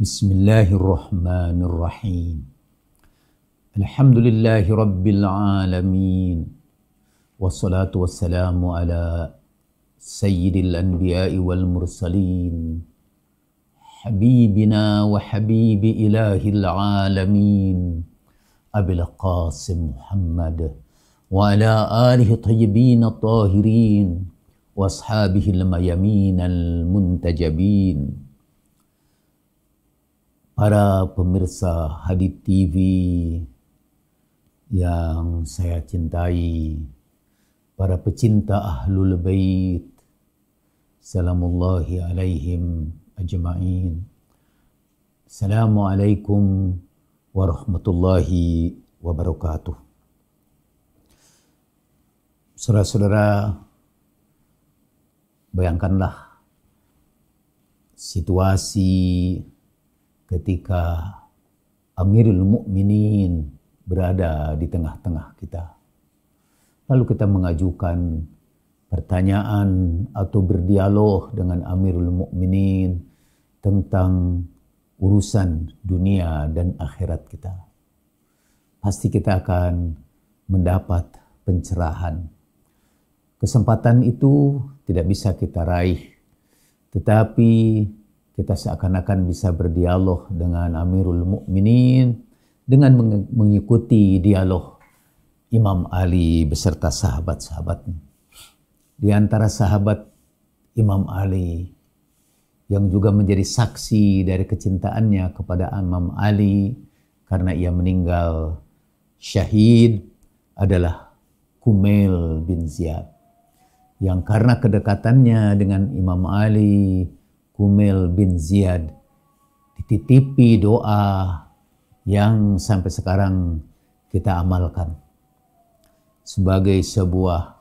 بسم الله الرحمن الرحيم الحمد لله رب العالمين والصلاة والسلام على سيد الأنبياء والمرسلين حبيبنا وحبيب إله العالمين أبي القاسم محمد وعلى آله الطيبين الطاهرين وأصحابه الميمين المنتجبين Para pemirsa Hadi TV yang saya cintai, para pecinta Ahlul Bait, Salamullahi alaihim ajma'in. Assalamualaikum warahmatullahi wabarakatuh. Saudara-saudara, bayangkanlah situasi ketika Amirul Mukminin berada di tengah-tengah kita. Lalu kita mengajukan pertanyaan atau berdialog dengan Amirul Mukminin tentang urusan dunia dan akhirat kita. Pasti kita akan mendapat pencerahan. Kesempatan itu tidak bisa kita raih, tetapi kita seakan-akan bisa berdialog dengan Amirul Mukminin dengan mengikuti dialog Imam Ali beserta sahabat-sahabatnya. Di antara sahabat Imam Ali yang juga menjadi saksi dari kecintaannya kepada Imam Ali karena ia meninggal syahid adalah Kumail bin Ziyad yang karena kedekatannya dengan Imam Ali Kumail bin Ziyad dititipi doa yang sampai sekarang kita amalkan sebagai sebuah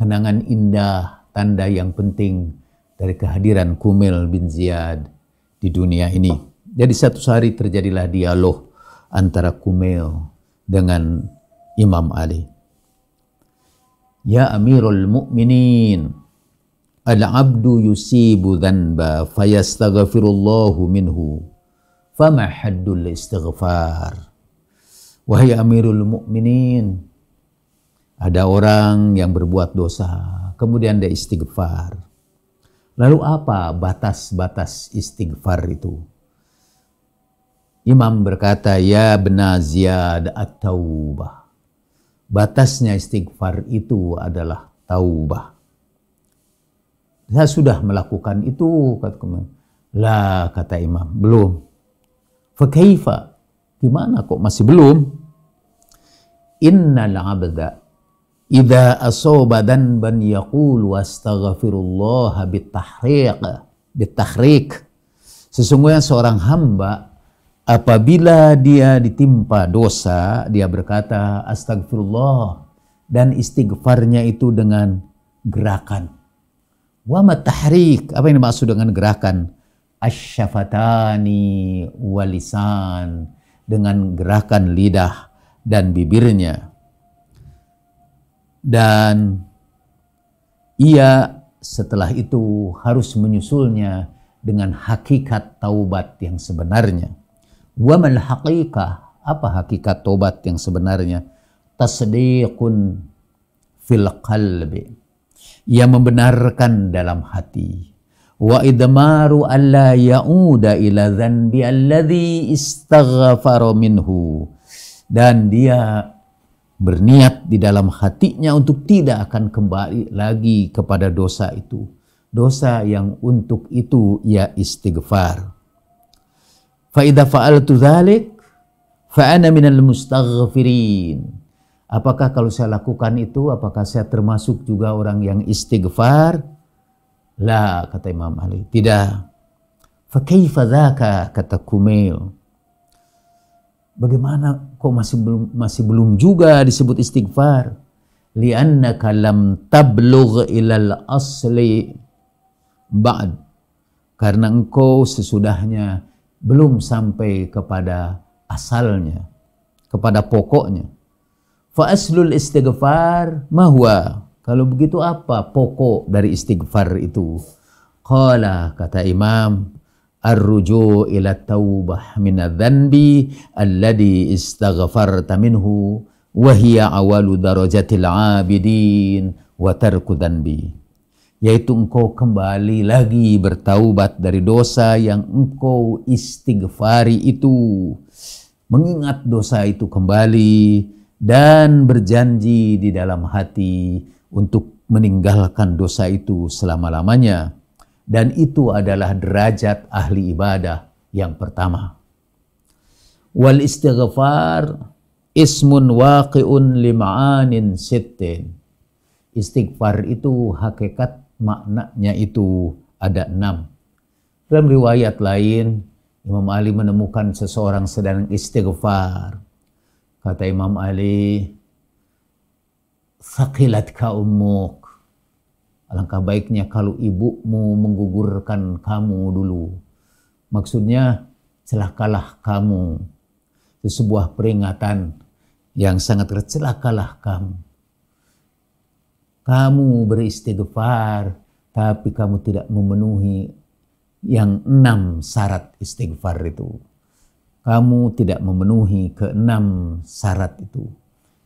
kenangan indah tanda yang penting dari kehadiran Kumil bin Ziyad di dunia ini. Jadi satu hari terjadilah dialog antara Kumil dengan Imam Ali. Ya Amirul Mukminin, Al-abdu yusibu dhanba fayastaghfirullahu minhu. Fama haddul istighfar. Wahai amirul mukminin, ada orang yang berbuat dosa, kemudian dia istighfar. Lalu apa batas-batas istighfar itu? Imam berkata, Ya benaziyad at-taubah. Batasnya istighfar itu adalah taubah. Saya sudah melakukan itu, kata Imam. Lah, kata Imam, belum. Fakaifa, gimana kok masih belum? Innal abda idza wa astaghfirullah yaqul wastaghfirullah bitahriq bitahrik sesungguhnya seorang hamba apabila dia ditimpa dosa dia berkata astagfirullah dan istighfarnya itu dengan gerakan Wama tahrik, apa yang dimaksud dengan gerakan? Asyafatani walisan, dengan gerakan lidah dan bibirnya. Dan ia setelah itu harus menyusulnya dengan hakikat taubat yang sebenarnya. Wamal hakikah, apa hakikat taubat yang sebenarnya? Tasdiqun fil qalbi ia membenarkan dalam hati wa idmaru alla ya'uda ila dzanbi alladhi istaghfara minhu dan dia berniat di dalam hatinya untuk tidak akan kembali lagi kepada dosa itu dosa yang untuk itu ia istighfar fa idza fa'altu dzalik fa ana minal mustaghfirin Apakah kalau saya lakukan itu, apakah saya termasuk juga orang yang istighfar? La, kata Imam Ali. Tidak. Fakaifa dhaka, kata Kumail. Bagaimana kok masih belum masih belum juga disebut istighfar? Lianna kalam tablugh ilal asli ba'd. Karena engkau sesudahnya belum sampai kepada asalnya, kepada pokoknya. Fa aslul istighfar mahwa. Kalau begitu apa pokok dari istighfar itu? Qala kata Imam Arruju ila taubah min adzanbi alladhi istaghfarta minhu wa hiya awalu darajatil abidin wa tarku yaitu engkau kembali lagi bertaubat dari dosa yang engkau istighfari itu mengingat dosa itu kembali dan berjanji di dalam hati untuk meninggalkan dosa itu selama-lamanya. Dan itu adalah derajat ahli ibadah yang pertama. Wal istighfar ismun waqi'un lima'anin sittin. Istighfar itu hakikat maknanya itu ada enam. Dalam riwayat lain, Imam Ali menemukan seseorang sedang istighfar Kata Imam Ali, ka umuk. Alangkah baiknya kalau ibumu menggugurkan kamu dulu. Maksudnya, celakalah kamu. Itu sebuah peringatan yang sangat tercelakalah kamu. Kamu beristighfar, tapi kamu tidak memenuhi yang enam syarat istighfar itu kamu tidak memenuhi keenam syarat itu.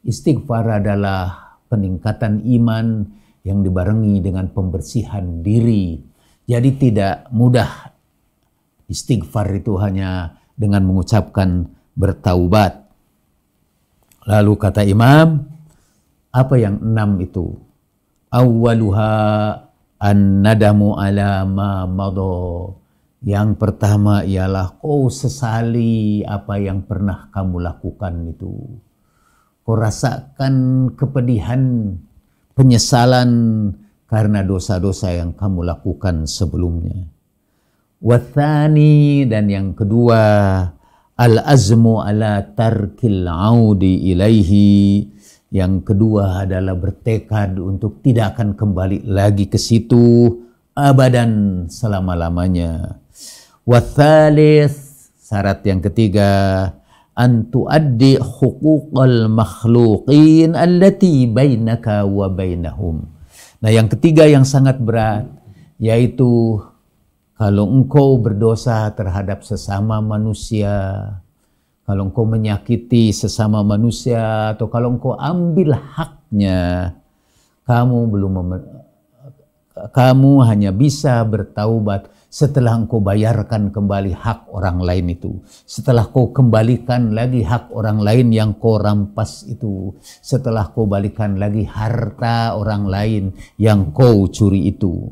Istighfar adalah peningkatan iman yang dibarengi dengan pembersihan diri. Jadi tidak mudah istighfar itu hanya dengan mengucapkan bertaubat. Lalu kata imam, apa yang enam itu? Awaluha an-nadamu ala ma madha yang pertama ialah kau sesali apa yang pernah kamu lakukan itu. Kau rasakan kepedihan, penyesalan karena dosa-dosa yang kamu lakukan sebelumnya. Wathani dan yang kedua al-azmu ala tarkil audi ilaihi. Yang kedua adalah bertekad untuk tidak akan kembali lagi ke situ abadan selama-lamanya. Wathalis syarat yang ketiga an tuaddi al makhlukin allati bainaka wa bainahum. Nah, yang ketiga yang sangat berat yaitu kalau engkau berdosa terhadap sesama manusia, kalau engkau menyakiti sesama manusia atau kalau engkau ambil haknya, kamu belum kamu hanya bisa bertaubat setelah engkau bayarkan kembali hak orang lain itu, setelah kau kembalikan lagi hak orang lain yang kau rampas itu, setelah kau balikan lagi harta orang lain yang kau curi itu.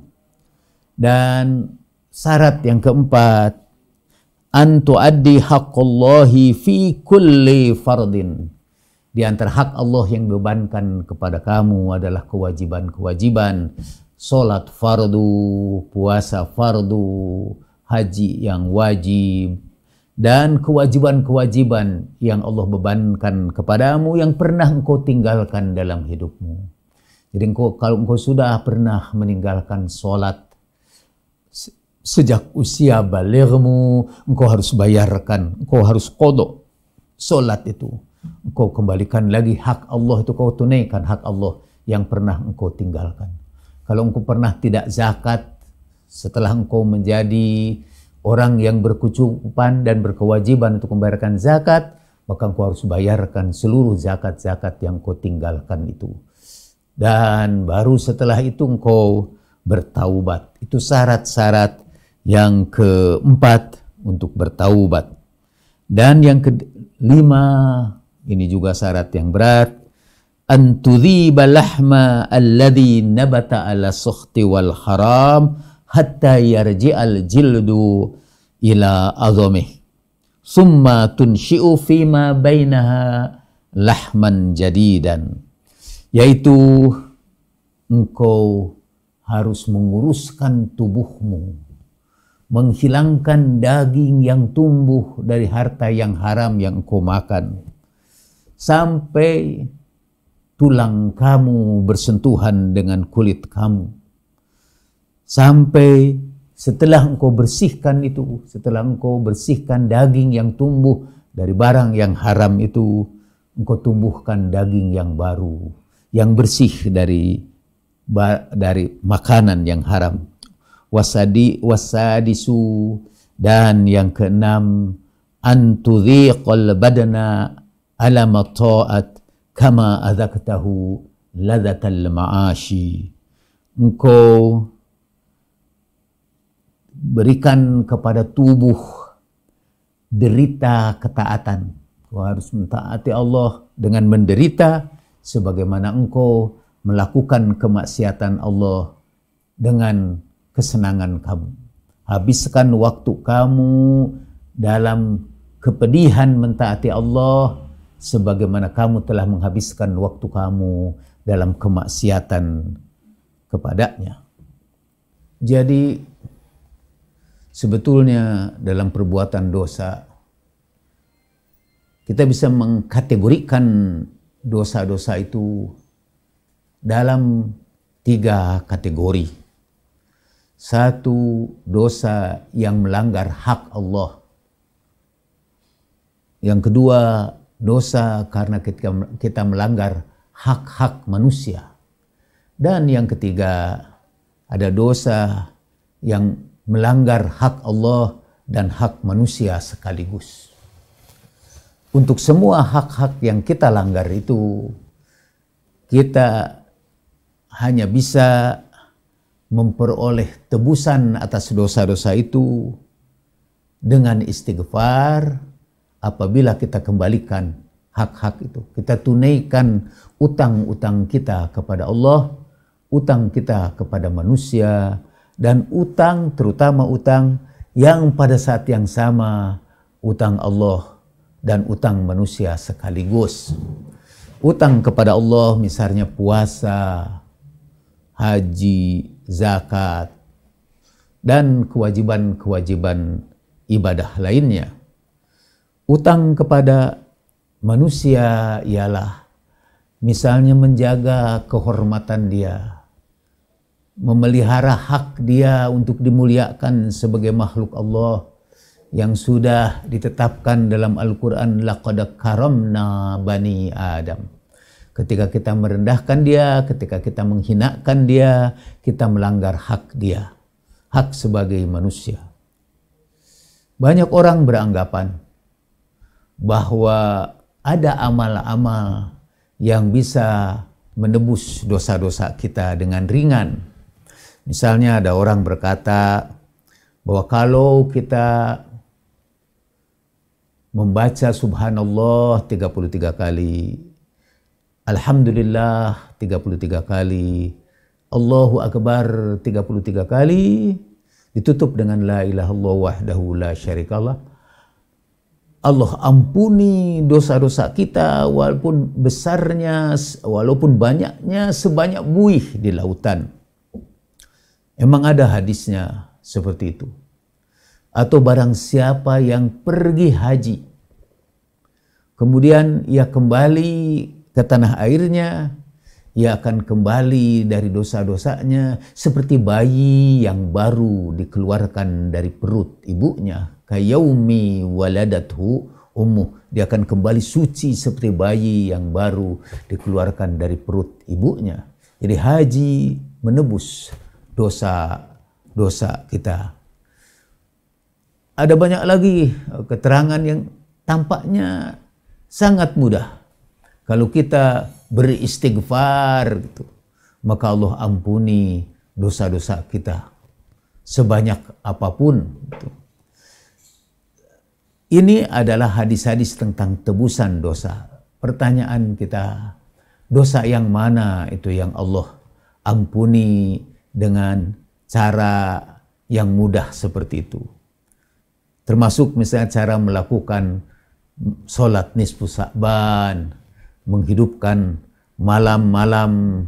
Dan syarat yang keempat, antu addi haqqallahi fi kulli fardin. Di antara hak Allah yang bebankan kepada kamu adalah kewajiban-kewajiban Sholat fardu, puasa fardu, haji yang wajib, dan kewajiban-kewajiban yang Allah bebankan kepadamu yang pernah engkau tinggalkan dalam hidupmu. Jadi engkau, kalau engkau sudah pernah meninggalkan sholat sejak usia balirmu, engkau harus bayarkan, engkau harus kodok sholat itu. Engkau kembalikan lagi hak Allah itu, kau tunaikan hak Allah yang pernah engkau tinggalkan. Kalau engkau pernah tidak zakat, setelah engkau menjadi orang yang berkecukupan dan berkewajiban untuk membayarkan zakat, maka engkau harus bayarkan seluruh zakat-zakat yang kau tinggalkan itu. Dan baru setelah itu engkau bertaubat. Itu syarat-syarat yang keempat untuk bertaubat. Dan yang kelima, ini juga syarat yang berat, antudhiba lahma alladhi nabata ala sukhti wal haram hatta yarji al jildu ila azamih summa tunshi'u fima bainaha lahman jadidan yaitu engkau harus menguruskan tubuhmu menghilangkan daging yang tumbuh dari harta yang haram yang engkau makan sampai tulang kamu bersentuhan dengan kulit kamu. Sampai setelah engkau bersihkan itu, setelah engkau bersihkan daging yang tumbuh dari barang yang haram itu, engkau tumbuhkan daging yang baru, yang bersih dari dari makanan yang haram. Wasadi wasadisu dan yang keenam antudhiqal badana ala mata'at kama adzaqtahu ladzatal ma'ashi engkau berikan kepada tubuh derita ketaatan kau harus mentaati Allah dengan menderita sebagaimana engkau melakukan kemaksiatan Allah dengan kesenangan kamu habiskan waktu kamu dalam kepedihan mentaati Allah sebagaimana kamu telah menghabiskan waktu kamu dalam kemaksiatan kepadanya. Jadi sebetulnya dalam perbuatan dosa kita bisa mengkategorikan dosa-dosa itu dalam tiga kategori. Satu, dosa yang melanggar hak Allah. Yang kedua, dosa karena kita, kita melanggar hak-hak manusia. Dan yang ketiga, ada dosa yang melanggar hak Allah dan hak manusia sekaligus. Untuk semua hak-hak yang kita langgar itu, kita hanya bisa memperoleh tebusan atas dosa-dosa itu dengan istighfar apabila kita kembalikan hak-hak itu. Kita tunaikan utang-utang kita kepada Allah, utang kita kepada manusia, dan utang terutama utang yang pada saat yang sama utang Allah dan utang manusia sekaligus. Utang kepada Allah misalnya puasa, haji, zakat, dan kewajiban-kewajiban ibadah lainnya. Utang kepada manusia ialah misalnya menjaga kehormatan dia, memelihara hak dia untuk dimuliakan sebagai makhluk Allah yang sudah ditetapkan dalam Al-Quran laqad karamna bani Adam ketika kita merendahkan dia, ketika kita menghinakan dia, kita melanggar hak dia, hak sebagai manusia. Banyak orang beranggapan bahwa ada amal-amal yang bisa menebus dosa-dosa kita dengan ringan. Misalnya ada orang berkata bahwa kalau kita membaca subhanallah 33 kali, alhamdulillah 33 kali, Allahu akbar 33 kali, ditutup dengan la ilaha illallah wahdahu la syarikallah Allah ampuni dosa-dosa kita walaupun besarnya, walaupun banyaknya sebanyak buih di lautan. Emang ada hadisnya seperti itu. Atau barang siapa yang pergi haji. Kemudian ia kembali ke tanah airnya, ia akan kembali dari dosa-dosanya seperti bayi yang baru dikeluarkan dari perut ibunya kayaumi waladathu ummu dia akan kembali suci seperti bayi yang baru dikeluarkan dari perut ibunya jadi haji menebus dosa dosa kita ada banyak lagi eh, keterangan yang tampaknya sangat mudah kalau kita beristighfar gitu maka Allah ampuni dosa-dosa kita sebanyak apapun gitu. Ini adalah hadis-hadis tentang tebusan dosa. Pertanyaan kita, dosa yang mana itu yang Allah ampuni dengan cara yang mudah seperti itu. Termasuk misalnya cara melakukan sholat nisfu sa'ban, menghidupkan malam-malam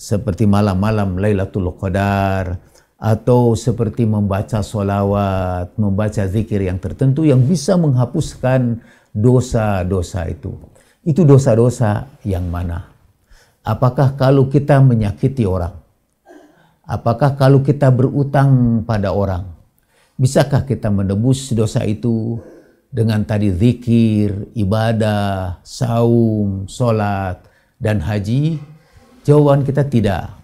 seperti malam-malam Lailatul Qadar, atau seperti membaca solawat, membaca zikir yang tertentu yang bisa menghapuskan dosa-dosa itu. Itu dosa-dosa yang mana? Apakah kalau kita menyakiti orang? Apakah kalau kita berutang pada orang? Bisakah kita menebus dosa itu dengan tadi zikir, ibadah, saum, solat, dan haji? Jawaban kita tidak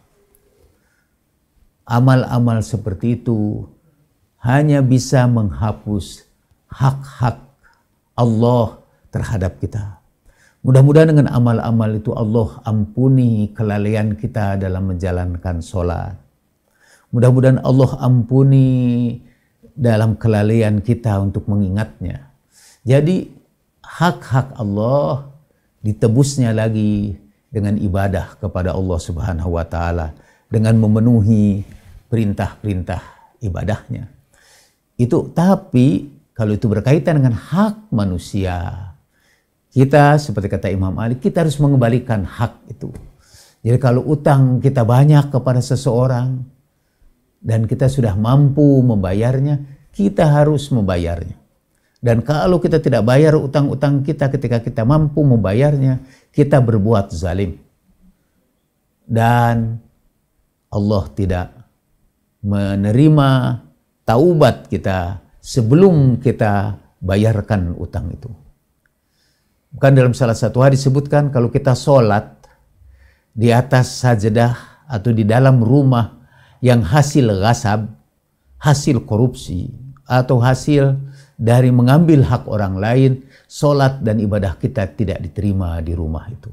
amal-amal seperti itu hanya bisa menghapus hak-hak Allah terhadap kita. Mudah-mudahan dengan amal-amal itu Allah ampuni kelalaian kita dalam menjalankan sholat. Mudah-mudahan Allah ampuni dalam kelalaian kita untuk mengingatnya. Jadi hak-hak Allah ditebusnya lagi dengan ibadah kepada Allah Subhanahu wa taala dengan memenuhi perintah-perintah ibadahnya. Itu tapi kalau itu berkaitan dengan hak manusia, kita seperti kata Imam Ali, kita harus mengembalikan hak itu. Jadi kalau utang kita banyak kepada seseorang dan kita sudah mampu membayarnya, kita harus membayarnya. Dan kalau kita tidak bayar utang-utang kita ketika kita mampu membayarnya, kita berbuat zalim. Dan Allah tidak menerima taubat kita sebelum kita bayarkan utang itu. Bukan dalam salah satu hari disebutkan kalau kita sholat di atas sajadah atau di dalam rumah yang hasil gasab, hasil korupsi, atau hasil dari mengambil hak orang lain, sholat dan ibadah kita tidak diterima di rumah itu.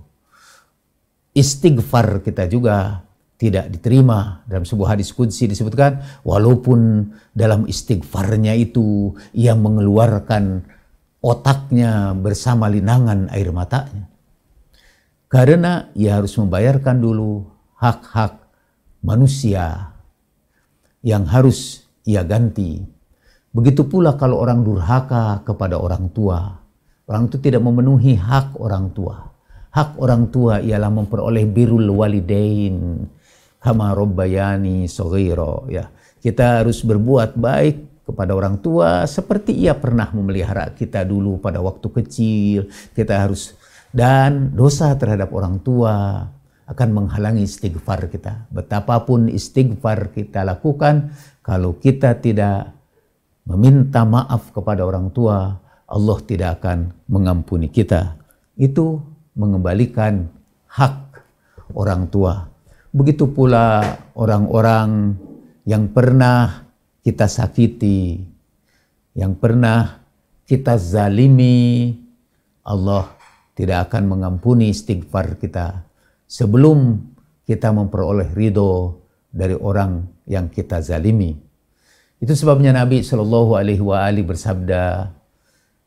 Istighfar kita juga tidak diterima. Dalam sebuah hadis kunci disebutkan, walaupun dalam istighfarnya itu ia mengeluarkan otaknya bersama linangan air matanya. Karena ia harus membayarkan dulu hak-hak manusia yang harus ia ganti. Begitu pula kalau orang durhaka kepada orang tua. Orang itu tidak memenuhi hak orang tua. Hak orang tua ialah memperoleh birul walidain, kama robbayani sogiro ya kita harus berbuat baik kepada orang tua seperti ia pernah memelihara kita dulu pada waktu kecil kita harus dan dosa terhadap orang tua akan menghalangi istighfar kita betapapun istighfar kita lakukan kalau kita tidak meminta maaf kepada orang tua Allah tidak akan mengampuni kita itu mengembalikan hak orang tua Begitu pula orang-orang yang pernah kita sakiti, yang pernah kita zalimi, Allah tidak akan mengampuni istighfar kita sebelum kita memperoleh ridho dari orang yang kita zalimi. Itu sebabnya Nabi Shallallahu Alaihi Wasallam bersabda,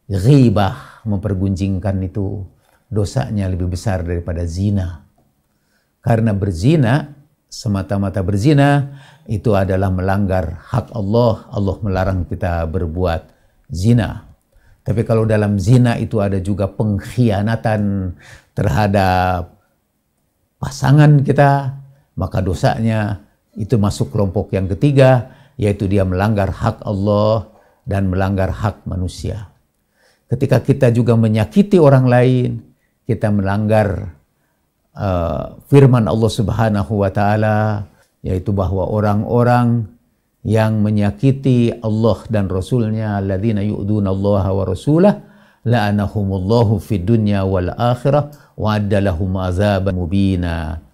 ghibah mempergunjingkan itu dosanya lebih besar daripada zina. Karena berzina, semata-mata berzina, itu adalah melanggar hak Allah. Allah melarang kita berbuat zina. Tapi kalau dalam zina itu ada juga pengkhianatan terhadap pasangan kita, maka dosanya itu masuk kelompok yang ketiga, yaitu dia melanggar hak Allah dan melanggar hak manusia. Ketika kita juga menyakiti orang lain, kita melanggar uh, firman Allah Subhanahu wa taala yaitu bahwa orang-orang yang menyakiti Allah dan Rasulnya alladzina yu'duna Allah wa rasulah la'anahumullahu fid dunya wal akhirah wa addalahum azaban mubina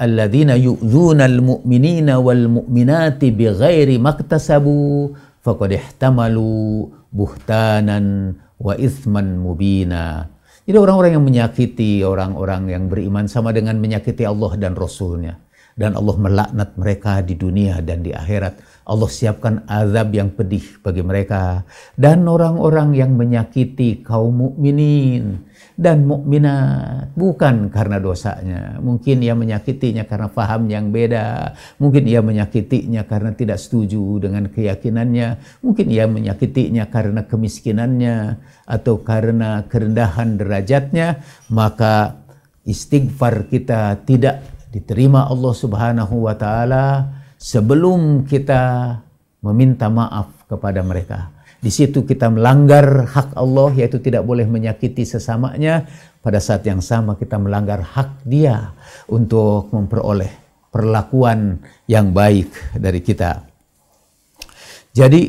alladzina yu'dhuna al-mu'minina wal mu'minati bighairi maktasabu faqad ihtamalu buhtanan wa ithman mubina jadi orang-orang yang menyakiti orang-orang yang beriman sama dengan menyakiti Allah dan Rasulnya dan Allah melaknat mereka di dunia dan di akhirat. Allah siapkan azab yang pedih bagi mereka dan orang-orang yang menyakiti kaum mukminin dan mukminat bukan karena dosanya. Mungkin ia menyakitinya karena faham yang beda, mungkin ia menyakitinya karena tidak setuju dengan keyakinannya, mungkin ia menyakitinya karena kemiskinannya atau karena kerendahan derajatnya, maka istighfar kita tidak diterima Allah Subhanahu wa taala sebelum kita meminta maaf kepada mereka. Di situ kita melanggar hak Allah yaitu tidak boleh menyakiti sesamanya. Pada saat yang sama kita melanggar hak dia untuk memperoleh perlakuan yang baik dari kita. Jadi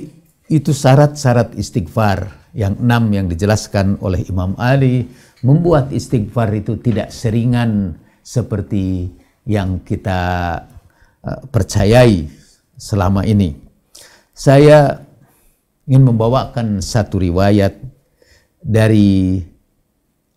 itu syarat-syarat istighfar yang enam yang dijelaskan oleh Imam Ali membuat istighfar itu tidak seringan seperti yang kita eh, percayai selama ini. Saya ingin membawakan satu riwayat dari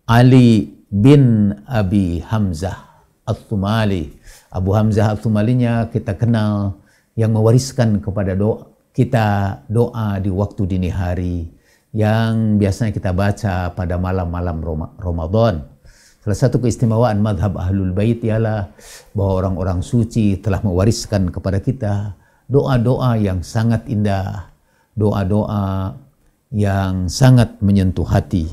Ali bin Abi Hamzah Al-Thumali. Abu Hamzah Al-Thumalinya kita kenal yang mewariskan kepada doa kita doa di waktu dini hari yang biasanya kita baca pada malam-malam Ramadan. Salah satu keistimewaan madhab ahlul bait ialah bahwa orang-orang suci telah mewariskan kepada kita doa-doa yang sangat indah, doa-doa yang sangat menyentuh hati.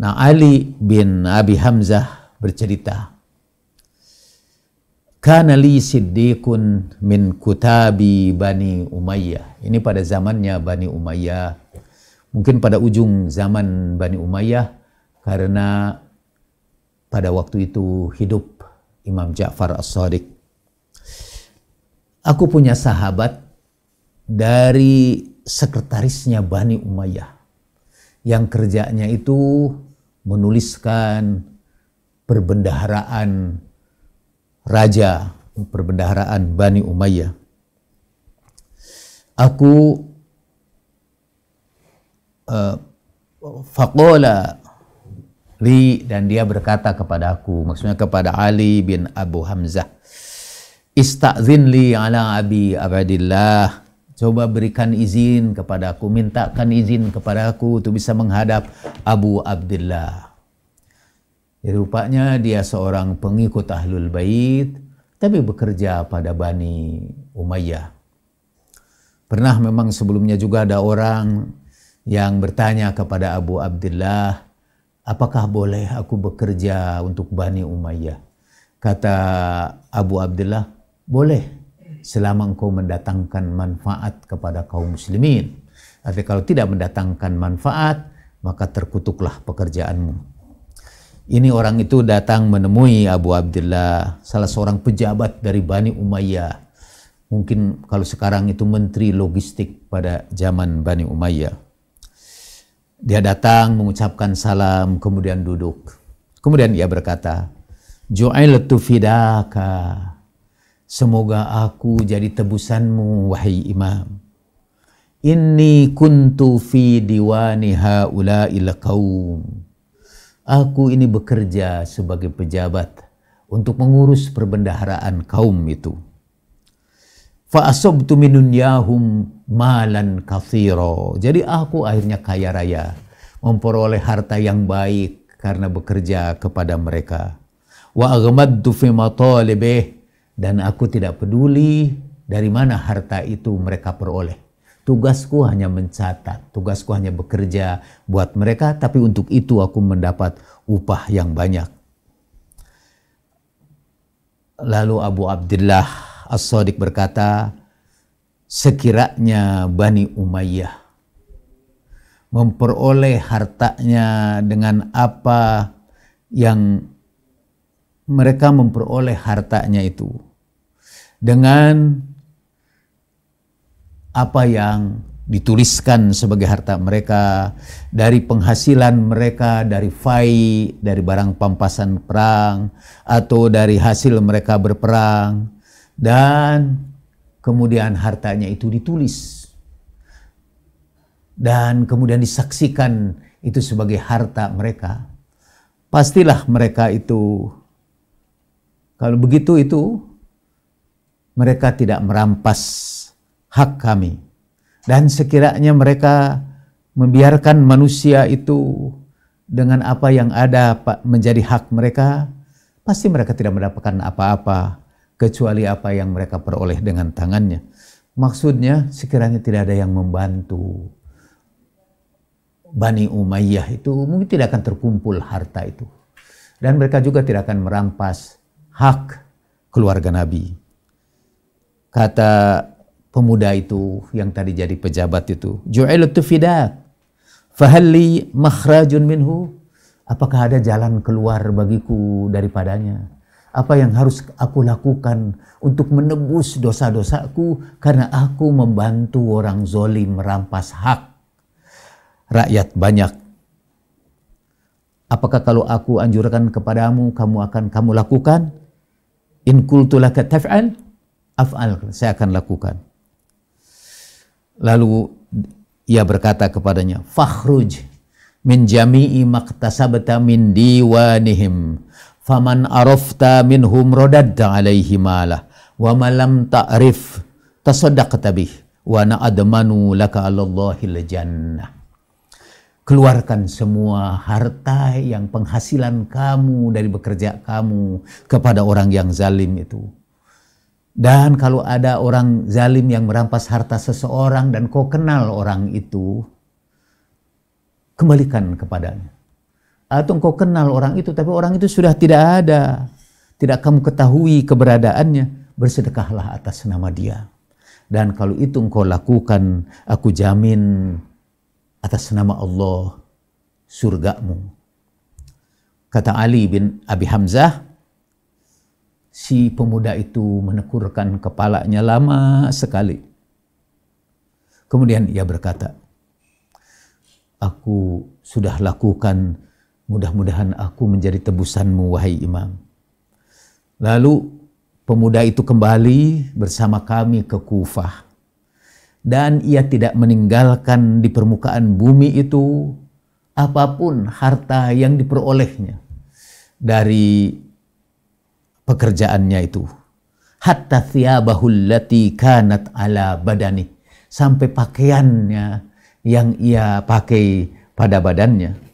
Nah Ali bin Abi Hamzah bercerita, Kana li siddiqun min kutabi Bani Umayyah. Ini pada zamannya Bani Umayyah. Mungkin pada ujung zaman Bani Umayyah karena pada waktu itu hidup Imam Ja'far As-Sadiq. Aku punya sahabat dari sekretarisnya Bani Umayyah yang kerjanya itu menuliskan perbendaharaan raja, perbendaharaan Bani Umayyah. Aku uh, faqala li dan dia berkata kepadaku maksudnya kepada Ali bin Abu Hamzah istazin li ala abi Abdillah coba berikan izin kepadaku mintakan izin kepadaku untuk bisa menghadap Abu Abdullah ya, rupanya dia seorang pengikut Ahlul Bait tapi bekerja pada Bani Umayyah pernah memang sebelumnya juga ada orang yang bertanya kepada Abu Abdullah apakah boleh aku bekerja untuk Bani Umayyah? Kata Abu Abdullah, boleh selama engkau mendatangkan manfaat kepada kaum muslimin. Tapi kalau tidak mendatangkan manfaat, maka terkutuklah pekerjaanmu. Ini orang itu datang menemui Abu Abdullah, salah seorang pejabat dari Bani Umayyah. Mungkin kalau sekarang itu menteri logistik pada zaman Bani Umayyah. Dia datang mengucapkan salam kemudian duduk. Kemudian ia berkata, Ju'ailatu fidaka. Semoga aku jadi tebusanmu wahai imam. Inni kuntu fi diwani haula'il qaum. Aku ini bekerja sebagai pejabat untuk mengurus perbendaharaan kaum itu fa'asobtu asabtu malan kathiro. Jadi aku akhirnya kaya raya, memperoleh harta yang baik karena bekerja kepada mereka. Wa agamaddu fi matalibih dan aku tidak peduli dari mana harta itu mereka peroleh. Tugasku hanya mencatat, tugasku hanya bekerja buat mereka, tapi untuk itu aku mendapat upah yang banyak. Lalu Abu Abdullah As-Sadiq berkata, sekiranya Bani Umayyah memperoleh hartanya dengan apa yang mereka memperoleh hartanya itu dengan apa yang dituliskan sebagai harta mereka dari penghasilan mereka dari fai dari barang pampasan perang atau dari hasil mereka berperang dan kemudian hartanya itu ditulis dan kemudian disaksikan itu sebagai harta mereka pastilah mereka itu kalau begitu itu mereka tidak merampas hak kami dan sekiranya mereka membiarkan manusia itu dengan apa yang ada menjadi hak mereka pasti mereka tidak mendapatkan apa-apa kecuali apa yang mereka peroleh dengan tangannya. Maksudnya sekiranya tidak ada yang membantu Bani Umayyah itu mungkin tidak akan terkumpul harta itu. Dan mereka juga tidak akan merampas hak keluarga Nabi. Kata pemuda itu yang tadi jadi pejabat itu, Ju'ilutu fidak, fahalli makhrajun minhu. Apakah ada jalan keluar bagiku daripadanya? apa yang harus aku lakukan untuk menebus dosa-dosaku karena aku membantu orang zolim merampas hak rakyat banyak. Apakah kalau aku anjurkan kepadamu, kamu akan kamu lakukan? In kultulah taf'al, af'al, saya akan lakukan. Lalu ia berkata kepadanya, Fakhruj min jami'i maktasabta min diwanihim faman arafta minhum rodadda alaihi malah wa malam ta'rif tasaddaqta bih wa na'admanu laka allahil jannah keluarkan semua harta yang penghasilan kamu dari bekerja kamu kepada orang yang zalim itu dan kalau ada orang zalim yang merampas harta seseorang dan kau kenal orang itu kembalikan kepadanya atau engkau kenal orang itu tapi orang itu sudah tidak ada tidak kamu ketahui keberadaannya bersedekahlah atas nama dia dan kalau itu engkau lakukan aku jamin atas nama Allah surgamu kata Ali bin Abi Hamzah si pemuda itu menekurkan kepalanya lama sekali kemudian ia berkata aku sudah lakukan Mudah-mudahan aku menjadi tebusanmu, wahai imam. Lalu pemuda itu kembali bersama kami ke Kufah. Dan ia tidak meninggalkan di permukaan bumi itu apapun harta yang diperolehnya dari pekerjaannya itu. Hatta thiyabahul lati kanat ala badani. Sampai pakaiannya yang ia pakai pada badannya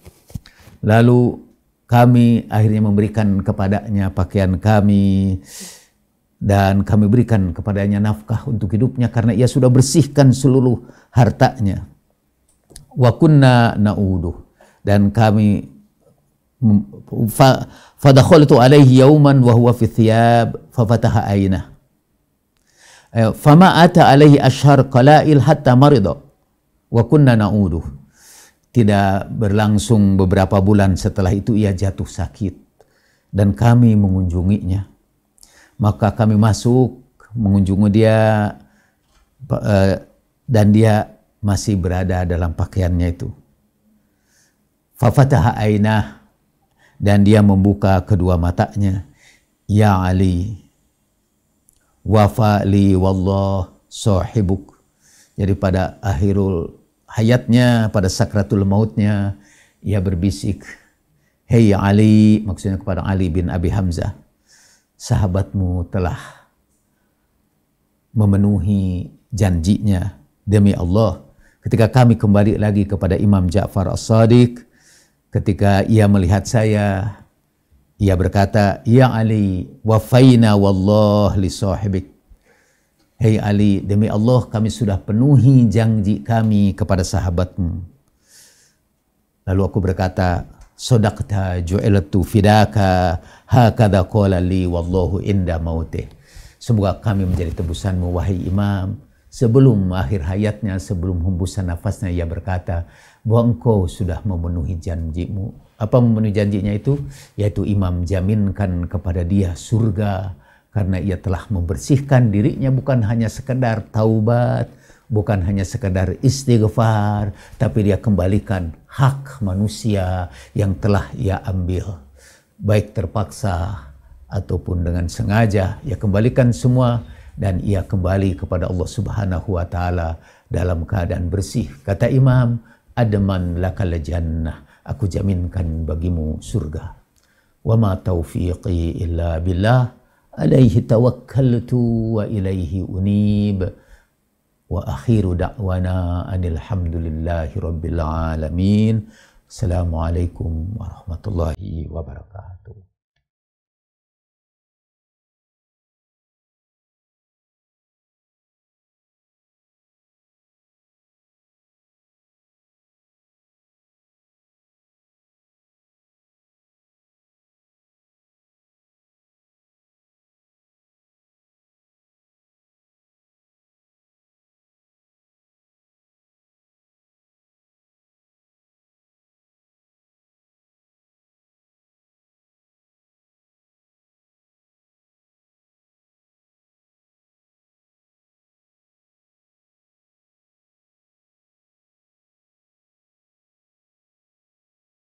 Lalu kami akhirnya memberikan kepadanya pakaian kami dan kami berikan kepadanya nafkah untuk hidupnya karena ia sudah bersihkan seluruh hartanya. Wa kunna na'uduh dan kami fadakhaltu alaihi yauman wa huwa fi thiyab fataha ainah. Eh, Fama ata alaihi ashar qala'il hatta marida wa kunna na'uduh. Tidak berlangsung beberapa bulan setelah itu ia jatuh sakit dan kami mengunjunginya. Maka kami masuk mengunjungi dia eh, dan dia masih berada dalam pakaiannya itu. Fafataha ainah dan dia membuka kedua matanya. Ya Ali, wafa li wallah sahibuk. Jadi pada akhirul hayatnya, pada sakratul mautnya, ia berbisik, Hei Ali, maksudnya kepada Ali bin Abi Hamzah, sahabatmu telah memenuhi janjinya demi Allah. Ketika kami kembali lagi kepada Imam Ja'far As-Sadiq, ketika ia melihat saya, ia berkata, Ya Ali, wafaina wallah li sahibik. Hei Ali, demi Allah kami sudah penuhi janji kami kepada sahabatmu. Lalu aku berkata, Sodakta ju'ilatu fidaka hakada qala li wallahu inda mautih. Semoga kami menjadi tebusanmu wahai imam. Sebelum akhir hayatnya, sebelum hembusan nafasnya ia berkata, bahwa engkau sudah memenuhi janjimu. Apa memenuhi janjinya itu? Yaitu imam jaminkan kepada dia surga, karena ia telah membersihkan dirinya bukan hanya sekedar taubat, bukan hanya sekedar istighfar, tapi dia kembalikan hak manusia yang telah ia ambil. Baik terpaksa ataupun dengan sengaja, ia kembalikan semua dan ia kembali kepada Allah Subhanahu wa taala dalam keadaan bersih. Kata Imam, Adaman lakal jannah." Aku jaminkan bagimu surga. Wa ma taufiqi illa billah alaihi tawakkaltu wa ilaihi unib wa akhiru da'wana anilhamdulillahi rabbil alamin assalamualaikum warahmatullahi wabarakatuh